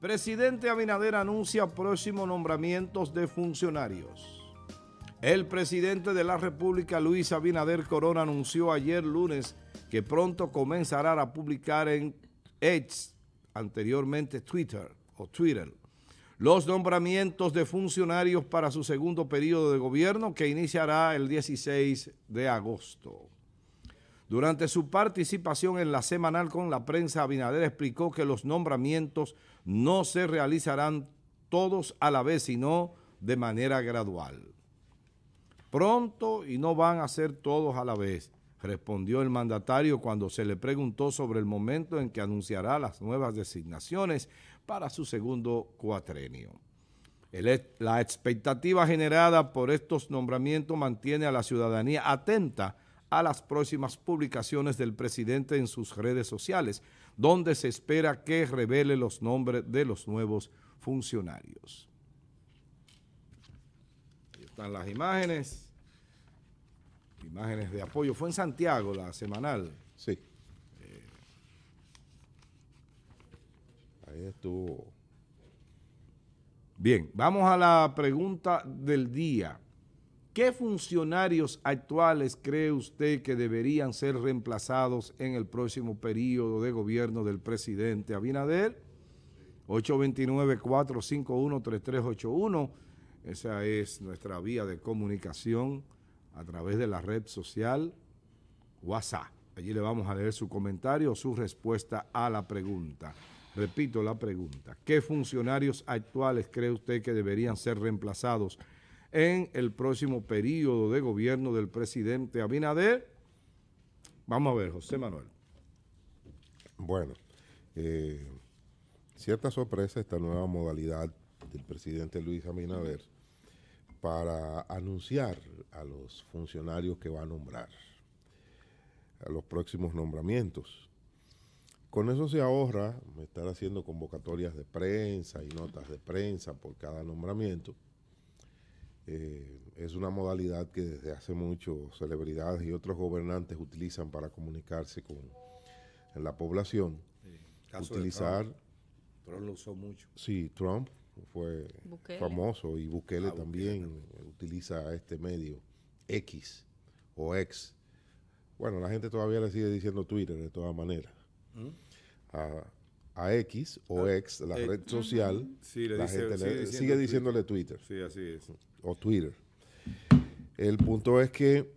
Presidente Abinader anuncia próximos nombramientos de funcionarios. El presidente de la República, Luis Abinader Corona, anunció ayer lunes que pronto comenzará a publicar en Edge, anteriormente Twitter, o Twitter, los nombramientos de funcionarios para su segundo periodo de gobierno que iniciará el 16 de agosto. Durante su participación en la semanal con la prensa, Abinader explicó que los nombramientos no se realizarán todos a la vez, sino de manera gradual. Pronto y no van a ser todos a la vez, respondió el mandatario cuando se le preguntó sobre el momento en que anunciará las nuevas designaciones para su segundo cuatrenio. la expectativa generada por estos nombramientos mantiene a la ciudadanía atenta a las próximas publicaciones del presidente en sus redes sociales, donde se espera que revele los nombres de los nuevos funcionarios. Ahí están las imágenes, imágenes de apoyo. Fue en Santiago la semanal. Sí. Eh, ahí estuvo. Bien, vamos a la pregunta del día. ¿Qué funcionarios actuales cree usted que deberían ser reemplazados en el próximo periodo de gobierno del presidente Abinader? 829-451-3381. Esa es nuestra vía de comunicación a través de la red social WhatsApp. Allí le vamos a leer su comentario o su respuesta a la pregunta. Repito la pregunta. ¿Qué funcionarios actuales cree usted que deberían ser reemplazados en el próximo periodo de gobierno del presidente Abinader. Vamos a ver, José Manuel. Bueno, eh, cierta sorpresa esta nueva modalidad del presidente Luis Abinader para anunciar a los funcionarios que va a nombrar, a los próximos nombramientos. Con eso se ahorra estar haciendo convocatorias de prensa y notas de prensa por cada nombramiento eh, es una modalidad que desde hace mucho celebridades y otros gobernantes utilizan para comunicarse con la población. caso Utilizar. Trump. lo usó mucho. Sí, Trump fue famoso y Bukele ah, también utiliza este medio X o X. Bueno, la gente todavía le sigue diciendo Twitter de todas maneras. ¿Mm? A, X o ah, X, la eh, red social, la gente sigue, diciéndole Twitter. Twitter. Sí, así es o Twitter. El punto es que,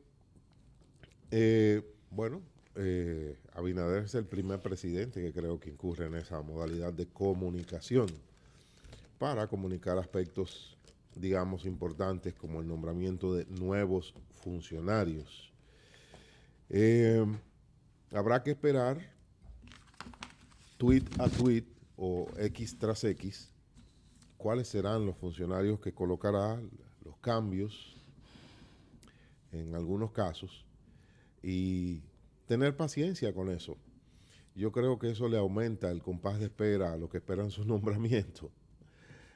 eh, bueno, eh, Abinader es el primer presidente que creo que incurre en esa modalidad de comunicación para comunicar aspectos, digamos, importantes como el nombramiento de nuevos funcionarios. Eh, habrá que esperar tweet a tweet o X tras X cuáles serán los funcionarios que colocará los cambios en algunos casos y tener paciencia con eso. Yo creo que eso le aumenta el compás de espera a los que esperan su nombramiento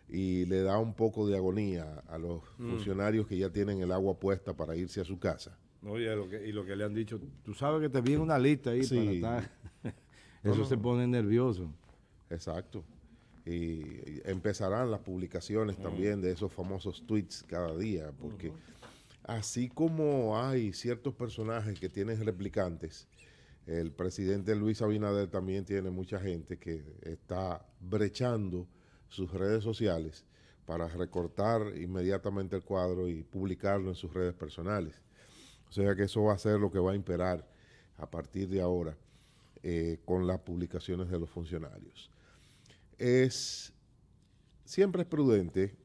y le da un poco de agonía a los mm. funcionarios que ya tienen el agua puesta para irse a su casa. Oye, y lo que le han dicho, tú sabes que te viene una lista ahí para estar. Eso se pone nervioso. Exacto y empezarán las publicaciones también de esos famosos tweets cada día, porque así como hay ciertos personajes que tienen replicantes, el presidente Luis Abinader también tiene mucha gente que está brechando sus redes sociales para recortar inmediatamente el cuadro y publicarlo en sus redes personales. O sea que eso va a ser lo que va a imperar a partir de ahora eh, con las publicaciones de los funcionarios es siempre es prudente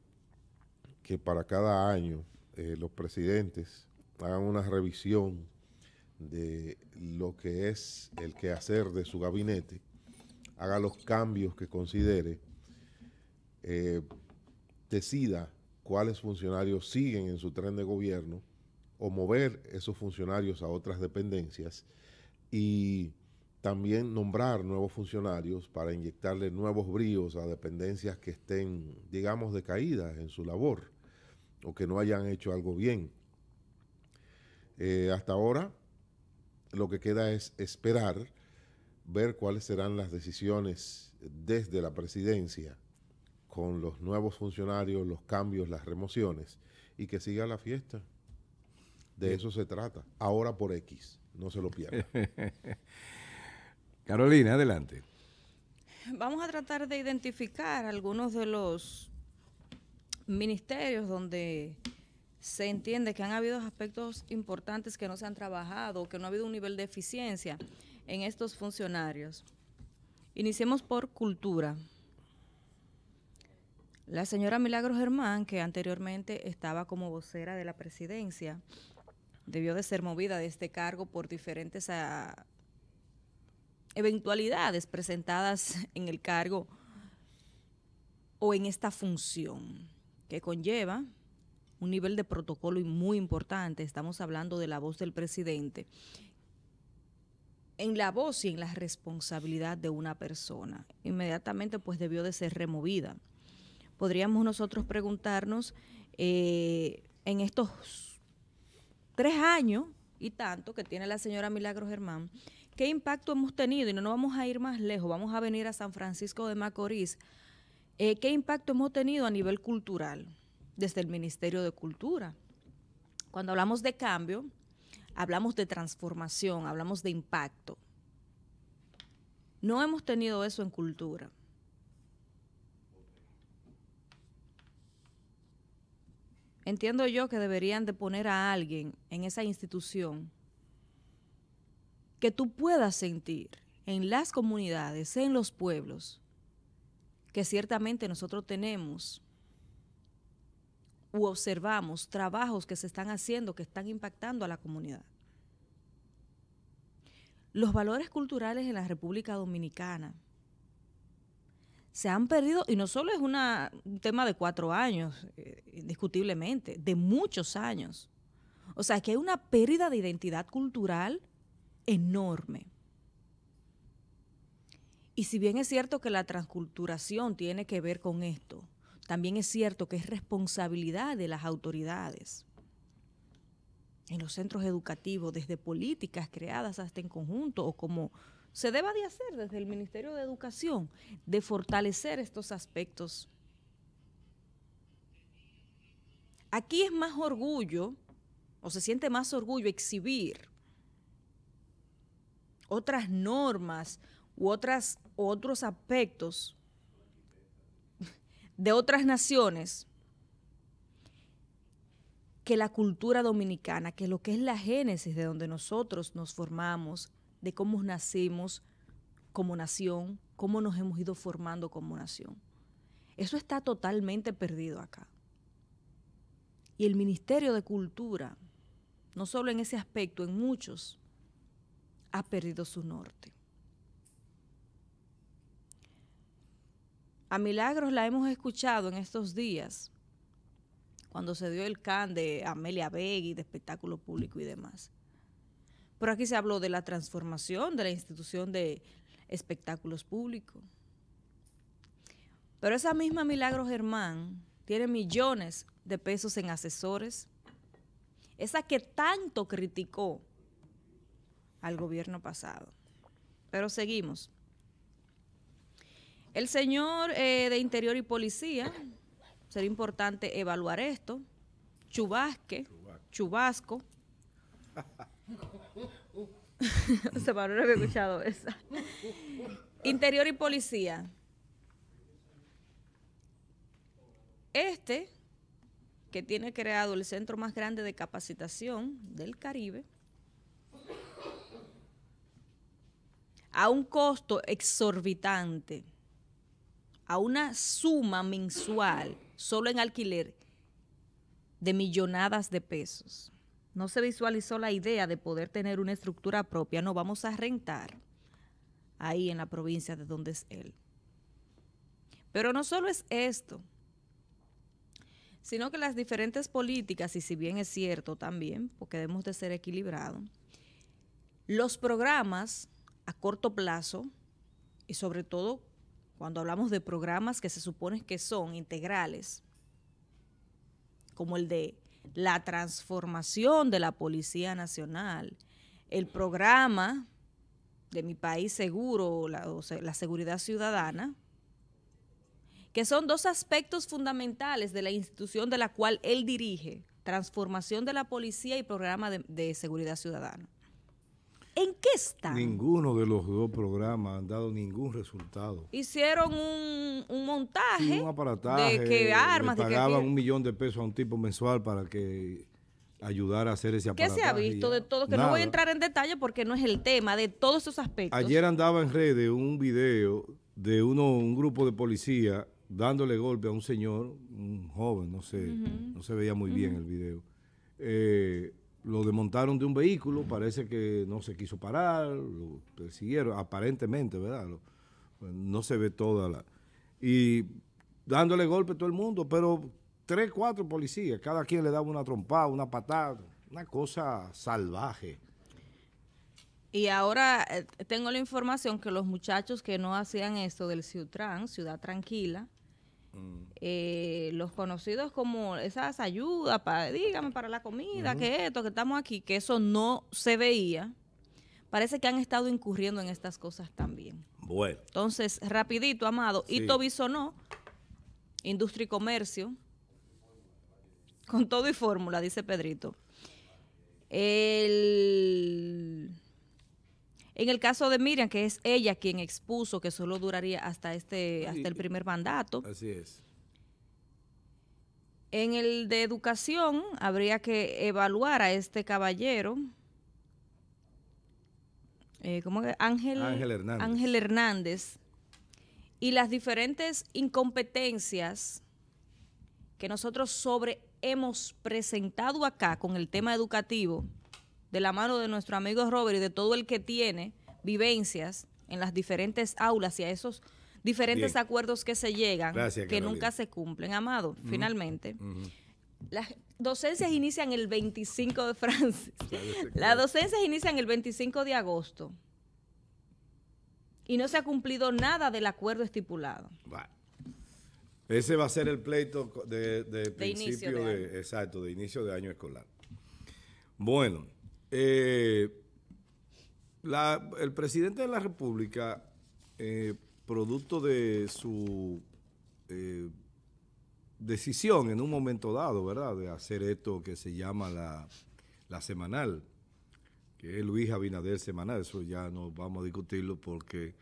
que para cada año eh, los presidentes hagan una revisión de lo que es el quehacer de su gabinete, haga los cambios que considere, eh, decida cuáles funcionarios siguen en su tren de gobierno o mover esos funcionarios a otras dependencias y también nombrar nuevos funcionarios para inyectarle nuevos bríos a dependencias que estén, digamos, decaídas en su labor o que no hayan hecho algo bien. Eh, hasta ahora lo que queda es esperar, ver cuáles serán las decisiones desde la presidencia con los nuevos funcionarios, los cambios, las remociones y que siga la fiesta. De eso se trata. Ahora por X, no se lo pierda. Carolina, adelante. Vamos a tratar de identificar algunos de los ministerios donde se entiende que han habido aspectos importantes que no se han trabajado, que no ha habido un nivel de eficiencia en estos funcionarios. Iniciemos por cultura. La señora Milagro Germán, que anteriormente estaba como vocera de la presidencia, debió de ser movida de este cargo por diferentes eventualidades presentadas en el cargo o en esta función que conlleva un nivel de protocolo muy importante. Estamos hablando de la voz del presidente. En la voz y en la responsabilidad de una persona. Inmediatamente pues debió de ser removida. Podríamos nosotros preguntarnos eh, en estos tres años y tanto que tiene la señora milagro Germán, qué impacto hemos tenido, y no nos vamos a ir más lejos, vamos a venir a San Francisco de Macorís, eh, qué impacto hemos tenido a nivel cultural desde el Ministerio de Cultura. Cuando hablamos de cambio, hablamos de transformación, hablamos de impacto. No hemos tenido eso en cultura. Entiendo yo que deberían de poner a alguien en esa institución que tú puedas sentir en las comunidades, en los pueblos, que ciertamente nosotros tenemos u observamos trabajos que se están haciendo, que están impactando a la comunidad. Los valores culturales en la República Dominicana se han perdido, y no solo es un tema de cuatro años, eh, indiscutiblemente, de muchos años. O sea, que hay una pérdida de identidad cultural enorme. Y si bien es cierto que la transculturación tiene que ver con esto, también es cierto que es responsabilidad de las autoridades en los centros educativos, desde políticas creadas hasta en conjunto o como se deba de hacer desde el Ministerio de Educación, de fortalecer estos aspectos. Aquí es más orgullo, o se siente más orgullo exhibir otras normas u otras, otros aspectos de otras naciones que la cultura dominicana, que lo que es la génesis de donde nosotros nos formamos, de cómo nacimos como nación, cómo nos hemos ido formando como nación. Eso está totalmente perdido acá. Y el Ministerio de Cultura, no solo en ese aspecto, en muchos, ha perdido su norte. A Milagros la hemos escuchado en estos días, cuando se dio el can de Amelia Begui, de espectáculo público y demás. Pero aquí se habló de la transformación de la institución de espectáculos públicos. Pero esa misma Milagros Germán tiene millones de pesos en asesores. Esa que tanto criticó al gobierno pasado. Pero seguimos. El señor eh, de Interior y Policía, sería importante evaluar esto. Chubasque, Chubasco. Se paró, no haber escuchado esa. Interior y Policía. Este, que tiene creado el centro más grande de capacitación del Caribe, a un costo exorbitante, a una suma mensual solo en alquiler de millonadas de pesos. No se visualizó la idea de poder tener una estructura propia, no vamos a rentar ahí en la provincia de donde es él. Pero no solo es esto, sino que las diferentes políticas, y si bien es cierto también, porque debemos de ser equilibrados, los programas a corto plazo y sobre todo cuando hablamos de programas que se supone que son integrales, como el de la transformación de la Policía Nacional, el programa de mi país seguro, la, seguridad ciudadana, que son dos aspectos fundamentales de la institución de la cual él dirige, transformación de la policía y programa de seguridad ciudadana. ¿En qué están? Ninguno de los dos programas han dado ningún resultado. Hicieron un, montaje. un aparataje. De que armas. pagaban un millón de pesos a un tipo mensual para que ayudara a hacer ese aparataje. ¿Qué se ha visto de todo? Que no voy a entrar en detalle porque no es el tema, de todos esos aspectos. Ayer andaba en redes un video de uno, un grupo de policía dándole golpe a un señor, un joven, no sé, no se veía muy bien el video. Eh, lo desmontaron de un vehículo, parece que no se quiso parar, lo persiguieron, aparentemente, ¿verdad? no se ve toda la... Y dándole golpe a todo el mundo, pero tres, cuatro policías, cada quien le daba una trompada, una patada, una cosa salvaje. Y ahora eh, tengo la información que los muchachos que no hacían esto del Ciutran, Ciudad Tranquila, Mm. Eh, los conocidos como esas ayudas, para, dígame, para la comida, que esto, que estamos aquí, que eso no se veía, parece que han estado incurriendo en estas cosas también. Bueno. Entonces, rapidito, Amado, sí. Ito Bisonó, Industria y Comercio, con todo y fórmula, dice Pedrito. El en el caso de Miriam, que es ella quien expuso que solo duraría hasta este hasta el primer mandato. Así es. En el de educación habría que evaluar a este caballero, eh, ¿cómo es? Ángel, Hernández. Ángel Hernández, y las diferentes incompetencias que nosotros sobre hemos presentado acá con el tema educativo, de la mano de nuestro amigo Robert y de todo el que tiene vivencias en las diferentes aulas y a esos diferentes acuerdos que se llegan, que nunca se cumplen. Amado, finalmente, las docencias inician el 25 de Las docencias inician el 25 de agosto y no se ha cumplido nada del acuerdo estipulado. Ese va a ser el pleito de, principio exacto, de inicio de año escolar. Bueno. Eh, el presidente de la República, eh, producto de su eh, decisión en un momento dado, ¿verdad?, de hacer esto que se llama la, la semanal, que es Luis Abinader semanal, eso ya no vamos a discutirlo porque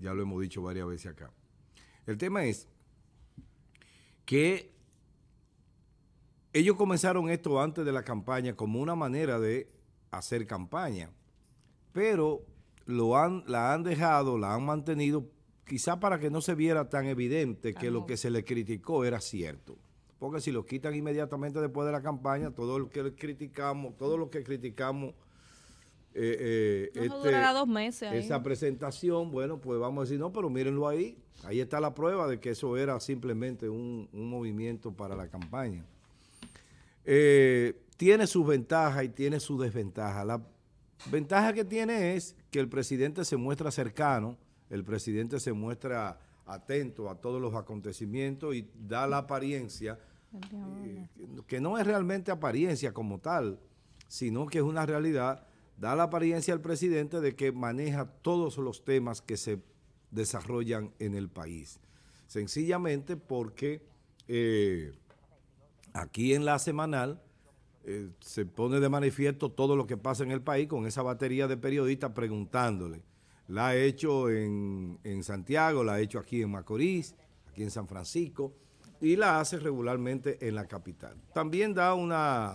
ya lo hemos dicho varias veces acá. El tema es que ellos comenzaron esto antes de la campaña como una manera de hacer campaña. Pero lo han, la han dejado, la han mantenido, quizá para que no se viera tan evidente que lo que se le criticó era cierto. Porque si lo quitan inmediatamente después de la campaña, todo lo que criticamos, todo lo que criticamos eh, eh, este, esa presentación, bueno, pues vamos a decir, no, pero mírenlo ahí, ahí está la prueba de que eso era simplemente un, movimiento para la campaña. Eh, tiene sus ventajas y tiene sus desventajas. La ventaja que tiene es que el presidente se muestra cercano, el presidente se muestra atento a todos los acontecimientos y da la apariencia, eh, que no es realmente apariencia como tal, sino que es una realidad, da la apariencia al presidente de que maneja todos los temas que se desarrollan en el país. Sencillamente porque eh, aquí en la semanal eh, se pone de manifiesto todo lo que pasa en el país con esa batería de periodistas preguntándole. La ha hecho en, Santiago, la ha hecho aquí en Macorís, aquí en San Francisco, y la hace regularmente en la capital. También da una,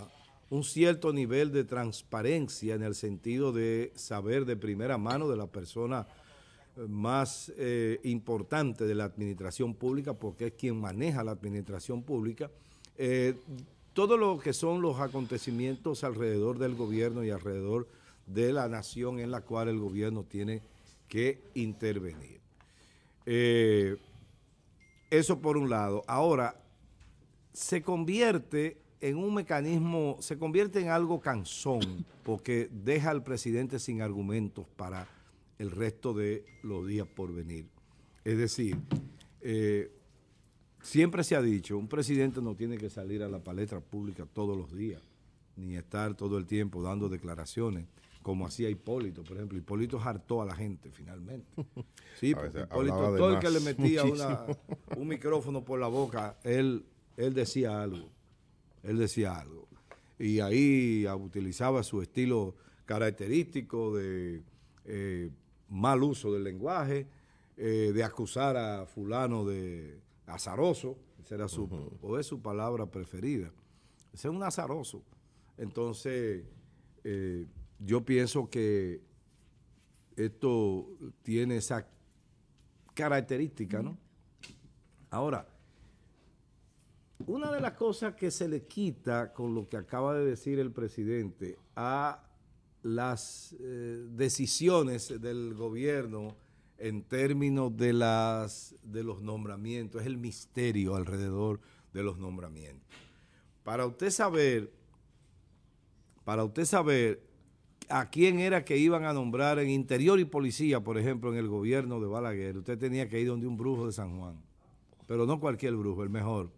un cierto nivel de transparencia en el sentido de saber de primera mano de la persona eh, más eh, importante de la administración pública, porque es quien maneja la administración pública, todo lo que son los acontecimientos alrededor del gobierno y alrededor de la nación en la cual el gobierno tiene que intervenir. Eh, eso por un lado. Ahora, se convierte en un mecanismo, se convierte en algo cansón, porque deja al presidente sin argumentos para el resto de los días por venir. Es decir, eh, siempre se ha dicho, un presidente no tiene que salir a la palestra pública todos los días, ni estar todo el tiempo dando declaraciones, como hacía Hipólito, por ejemplo. Hipólito hartó a la gente, finalmente. Sí, porque Hipólito, todo el que le metía un micrófono por la boca, él, él decía algo, él decía algo. Y ahí utilizaba su estilo característico de eh, mal uso del lenguaje, eh, de acusar a fulano de azaroso, su, o es su palabra preferida, es un azaroso. Entonces, eh, yo pienso que esto tiene esa característica, ¿no? Ahora, una de las cosas que se le quita con lo que acaba de decir el presidente a las eh, decisiones del gobierno, en términos de, las, de los nombramientos, es el misterio alrededor de los nombramientos. Para usted saber, para usted saber a quién era que iban a nombrar en interior y policía, por ejemplo, en el gobierno de Balaguer, usted tenía que ir donde un brujo de San Juan, pero no cualquier brujo, el mejor.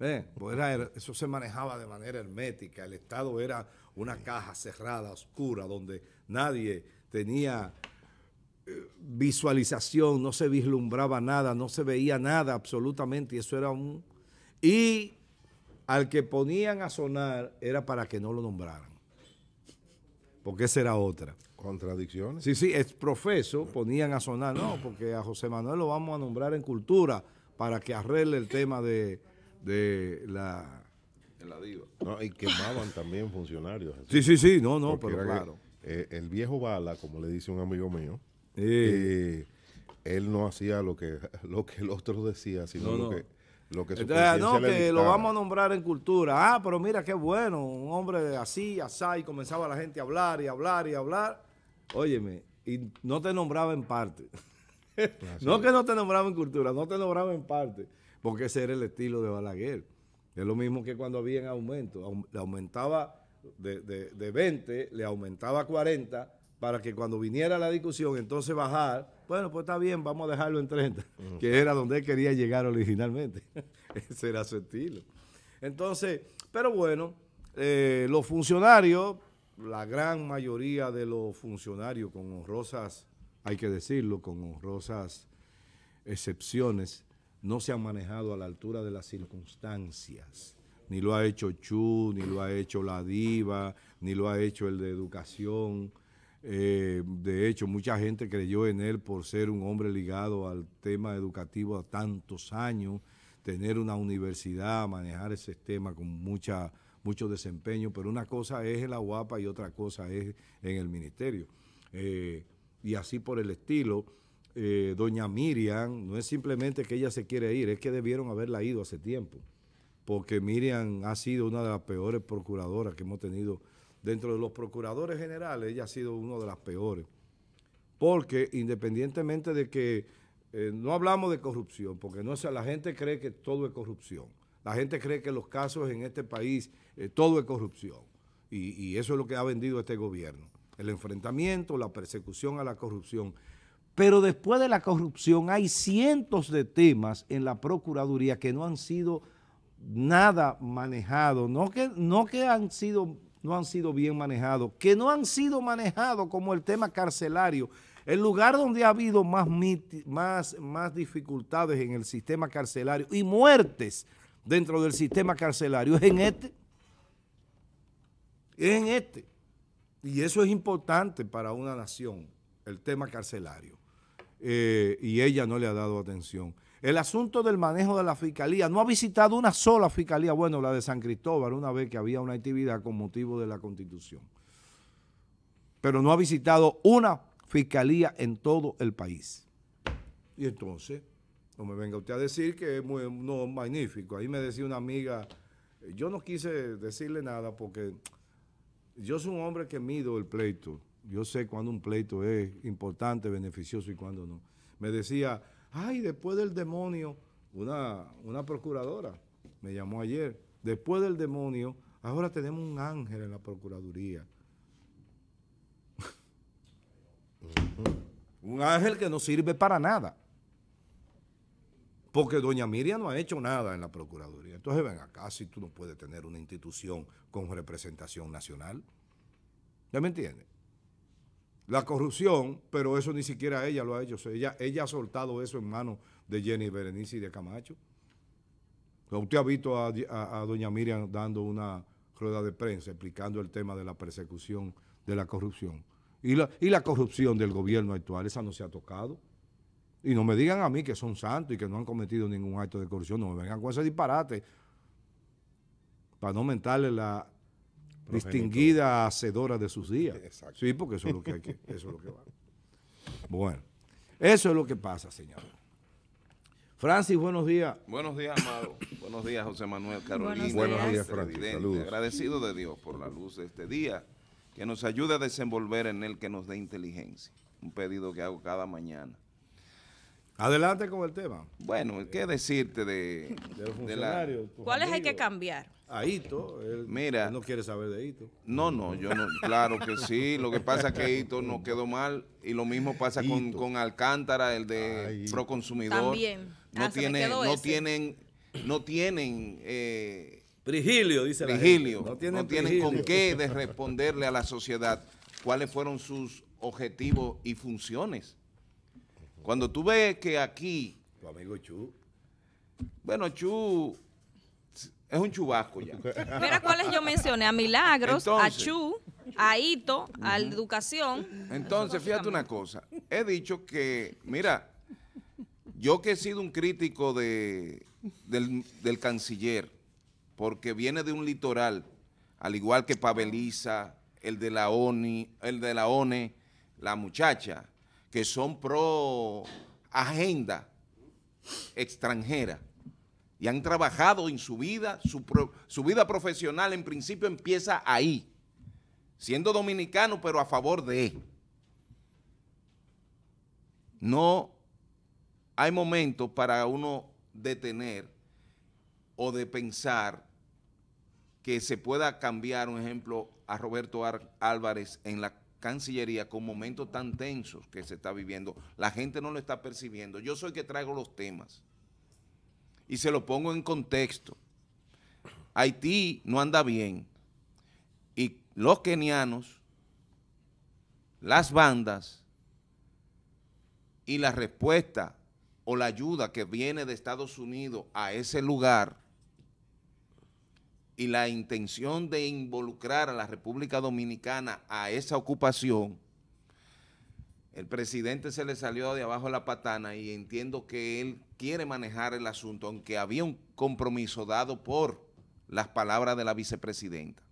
Eh, pues eso se manejaba de manera hermética, el Estado era una caja cerrada, oscura, donde nadie tenía visualización, no se vislumbraba nada, no se veía nada absolutamente, y eso era un... Y al que ponían a sonar era para que no lo nombraran, porque esa era otra. Contradicciones. Sí, sí, es profeso, ponían a sonar, no, porque a José Manuel lo vamos a nombrar en cultura para que arregle el tema de, de la... la diva. No, y quemaban también funcionarios. Sí, sí, sí, no, no, pero claro. el viejo bala, como le dice un amigo mío, y eh, él no hacía lo que, lo que el otro decía, sino lo que... Lo que su Entonces, este, ah, no, que lo vamos a nombrar en cultura. Ah, pero mira qué bueno, un hombre así, así, y comenzaba la gente a hablar y hablar y hablar. Óyeme, y no te nombraba en parte. no que no te nombraba en cultura, no te nombraba en parte, porque ese era el estilo de Balaguer. Es lo mismo que cuando había en aumento, le aumentaba de, de, de 20, le aumentaba 40 para que cuando viniera la discusión, entonces bajar, bueno, pues está bien, vamos a dejarlo en 30, que era donde él quería llegar originalmente. Ese era su estilo. Entonces, pero bueno, eh, los funcionarios, la gran mayoría de los funcionarios con honrosas, hay que decirlo, con honrosas excepciones, no se han manejado a la altura de las circunstancias. Ni lo ha hecho Chu, ni lo ha hecho la diva, ni lo ha hecho el de educación, eh, de hecho, mucha gente creyó en él por ser un hombre ligado al tema educativo a tantos años, tener una universidad, manejar ese tema con mucha, mucho desempeño, pero una cosa es en la guapa y otra cosa es en el ministerio. Eh, y así por el estilo, eh, doña Miriam, no es simplemente que ella se quiere ir, es que debieron haberla ido hace tiempo, porque Miriam ha sido una de las peores procuradoras que hemos tenido dentro de los procuradores generales, ella ha sido una de las peores. Porque independientemente de que, eh, no hablamos de corrupción, porque no, la gente cree que todo es corrupción. La gente cree que los casos en este país, eh, todo es corrupción. Y, eso es lo que ha vendido este gobierno. El enfrentamiento, la persecución a la corrupción. Pero después de la corrupción hay cientos de temas en la Procuraduría que no han sido nada manejados, no que, no que han sido no han sido bien manejados, que no han sido manejados como el tema carcelario. El lugar donde ha habido más, más, más dificultades en el sistema carcelario y muertes dentro del sistema carcelario es en este. Es en este. Y eso es importante para una nación, el tema carcelario. Eh, y ella no le ha dado atención. El asunto del manejo de la fiscalía, no ha visitado una sola fiscalía, bueno, la de San Cristóbal, una vez que había una actividad con motivo de la constitución, pero no ha visitado una fiscalía en todo el país. Y entonces, no me venga usted a decir que es magnífico. Ahí me decía una amiga, yo no quise decirle nada porque yo soy un hombre que mido el pleito. Yo sé cuándo un pleito es importante, beneficioso y cuándo no. Me decía, ay, después del demonio, una, procuradora me llamó ayer, después del demonio, ahora tenemos un ángel en la Procuraduría. un ángel que no sirve para nada. Porque doña Miriam no ha hecho nada en la Procuraduría. Entonces ven acá si tú no puedes tener una institución con representación nacional. ¿Ya me entiendes? la corrupción, pero eso ni siquiera ella lo ha hecho. ella, ella ha soltado eso en manos de Jenny Berenice y de Camacho. usted ha visto a, doña Miriam dando una rueda de prensa explicando el tema de la persecución de la corrupción. Y la, y la corrupción del gobierno actual, esa no se ha tocado. Y no me digan a mí que son santos y que no han cometido ningún acto de corrupción. No me vengan con ese disparate para no aumentarle la distinguida hacedora de sus días. Sí, porque eso es lo que hay que, va. Bueno, eso es lo que pasa, señor. Francis, buenos días. Buenos días, Amado. buenos días, José Manuel Carolina. Buenos días, Francis. Agradecido de Dios por la luz de este día, que nos ayude a desenvolver en él, que nos dé inteligencia. Un pedido que hago cada mañana. Adelante con el tema. Bueno, ¿qué decirte de, De la, ¿Cuáles hay que cambiar? a Él, Mira, no quiere saber de Hito. No, no, yo no. Claro que sí. Lo que pasa es que Hito no quedó mal. Y lo mismo pasa con, Alcántara, el de Proconsumidor. No, ah, tiene, no tienen, no tienen, Prigilio, eh, dice Prigilio. No tienen, con qué de responderle a la sociedad cuáles fueron sus objetivos y funciones. Cuando tú ves que aquí... Tu amigo Chu. Bueno, Chu es un chubasco ya. Mira cuáles yo mencioné, a Milagros, a Chu, a Ito, a Educación. Entonces, fíjate una cosa, he dicho que, mira, yo que he sido un crítico de, del, canciller, porque viene de un litoral, al igual que Paveliza, el de la ONI, el de la ONE, la muchacha, que son pro agenda extranjera y han trabajado en su vida, su, vida profesional en principio empieza ahí, siendo dominicano pero a favor de. No hay momento para uno detener o de pensar que se pueda cambiar, un ejemplo, a Roberto Álvarez en la Cancillería con momentos tan tensos que se está viviendo. La gente no lo está percibiendo. Yo soy que traigo los temas y se lo pongo en contexto. Haití no anda bien y los kenianos, las bandas y la respuesta o la ayuda que viene de Estados Unidos a ese lugar y la intención de involucrar a la República Dominicana a esa ocupación el presidente se le salió de abajo la patana y entiendo que él quiere manejar el asunto, aunque había un compromiso dado por las palabras de la vicepresidenta.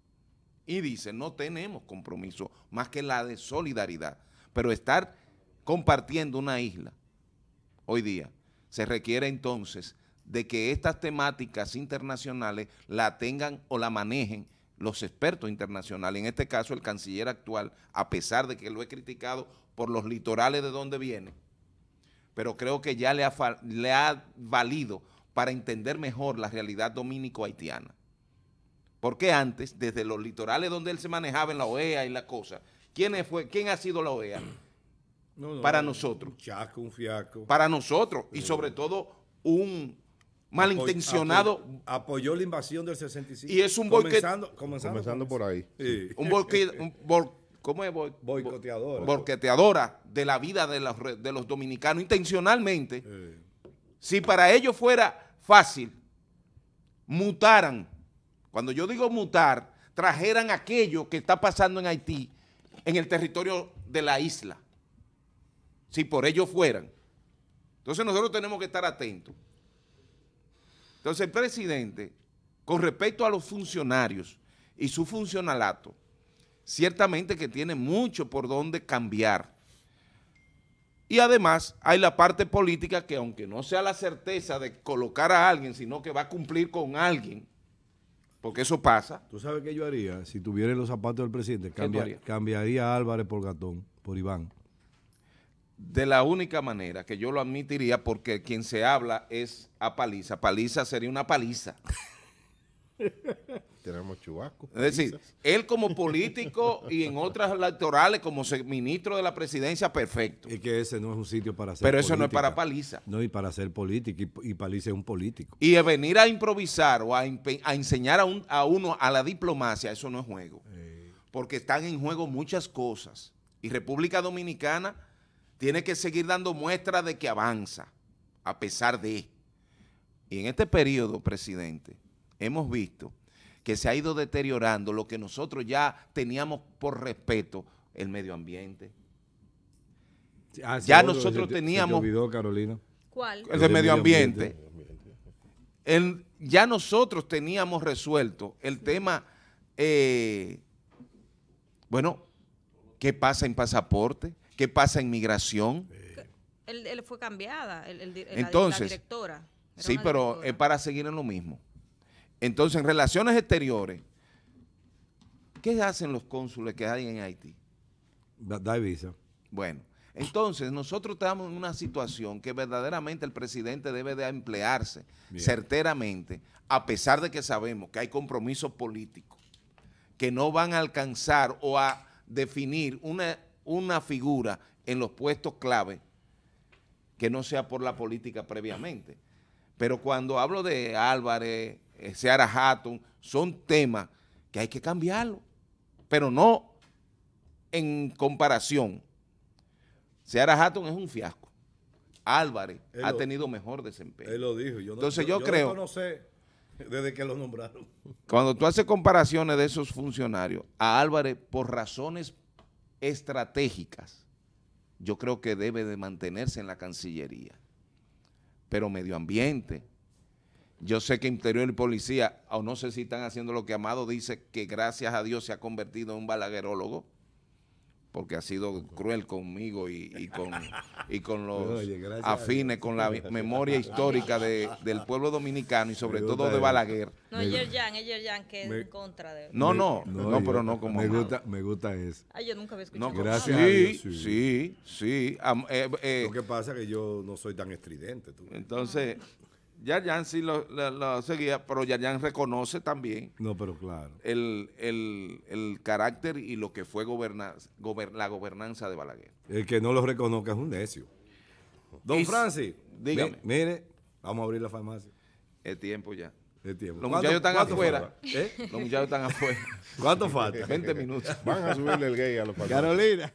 Y dice, no tenemos compromiso más que la de solidaridad, pero estar compartiendo una isla hoy día se requiere entonces de que estas temáticas internacionales la tengan o la manejen los expertos internacionales, en este caso el canciller actual, a pesar de que lo he criticado por los litorales de donde viene, pero creo que ya le ha, le ha valido para entender mejor la realidad dominico-haitiana. Porque antes, desde los litorales donde él se manejaba en la OEA y la cosa, ¿quién, fue, quién ha sido la OEA? para nosotros. Un un Para nosotros. Y sobre todo un malintencionado. apoyó la invasión del 65. Y es un comenzando, por ahí. Un, boicoteador ¿cómo es? boicoteador boicoteadora. de la vida de los, dominicanos intencionalmente. Si para ellos fuera fácil, mutaran. Cuando yo digo mutar, trajeran aquello que está pasando en Haití en el territorio de la isla. Si por ellos fueran. Entonces nosotros tenemos que estar atentos. Entonces el presidente, con respecto a los funcionarios y su funcionalato, ciertamente que tiene mucho por donde cambiar. Y además hay la parte política que aunque no sea la certeza de colocar a alguien, sino que va a cumplir con alguien, porque eso pasa. ¿Tú sabes qué yo haría? Si tuviera los zapatos del presidente, cambiaría, cambiaría a Álvarez por Gatón, por Iván de la única manera que yo lo admitiría, porque quien se habla es a paliza. Paliza sería una paliza. Tenemos chubasco. Es decir, él como político y en otras electorales como ministro de la presidencia, perfecto. y que ese no es un sitio para hacer Pero eso no es para paliza. No, y para ser político. y, paliza es un político. Y venir a improvisar o a, enseñar a, uno a la diplomacia, eso no es juego. Eh. Porque están en juego muchas cosas. Y República Dominicana tiene que seguir dando muestras de que avanza, a pesar de. Y en este periodo, presidente, hemos visto que se ha ido deteriorando lo que nosotros ya teníamos por respeto, el medio ambiente. Ah, ya nosotros teníamos... olvidó, Carolina. ¿Cuál? El, medio ambiente. ya nosotros teníamos resuelto el tema, eh, bueno, ¿qué pasa en pasaporte? ¿Qué pasa en migración? Eh. Él, fue cambiada, la, directora. Sí, pero es para seguir en lo mismo. Entonces, en relaciones exteriores, ¿qué hacen los cónsules que hay en Haití? Da visa. Bueno, entonces nosotros estamos en una situación que verdaderamente el presidente debe de emplearse certeramente, a pesar de que sabemos que hay compromisos políticos que no van a alcanzar o a definir una una figura en los puestos clave que no sea por la política previamente. Pero cuando hablo de Álvarez, eh, Seara Hatton, son temas que hay que cambiarlo, pero no en comparación. Seara Hatton es un fiasco. Álvarez ha tenido mejor desempeño. Él lo dijo. Yo no, Entonces yo, yo creo... No sé desde que lo nombraron. Cuando tú haces comparaciones de esos funcionarios a Álvarez por razones estratégicas, yo creo que debe de mantenerse en la Cancillería. Pero medio ambiente, yo sé que Interior y Policía, o no sé si están haciendo lo que Amado dice, que gracias a Dios se ha convertido en un balaguerólogo, porque ha sido cruel conmigo y, con, y con los afines, con la memoria histórica de, del pueblo dominicano y sobre todo de Balaguer. No, es Yerjan, es Yerjan que es en contra de él. No, no, no, pero no como... Me gusta, me gusta eso. Ay, yo nunca había escuchado. No, gracias sí, a sí, sí, sí. Eh, eh, Lo que pasa es que yo no soy tan estridente. Entonces... Yarjan sí lo, lo, seguía, pero Yarjan reconoce también. No, pero claro. El, el, el carácter y lo que fue la gobernanza de Balaguer. El que no lo reconozca es un necio. Don Francis, dígame. Mire, vamos a abrir la farmacia. Es tiempo ya. Es tiempo. Los muchachos están afuera. ¿Eh? Los muchachos están afuera. ¿Cuánto falta? 20 minutos. Van a subirle el gay a los palos. Carolina.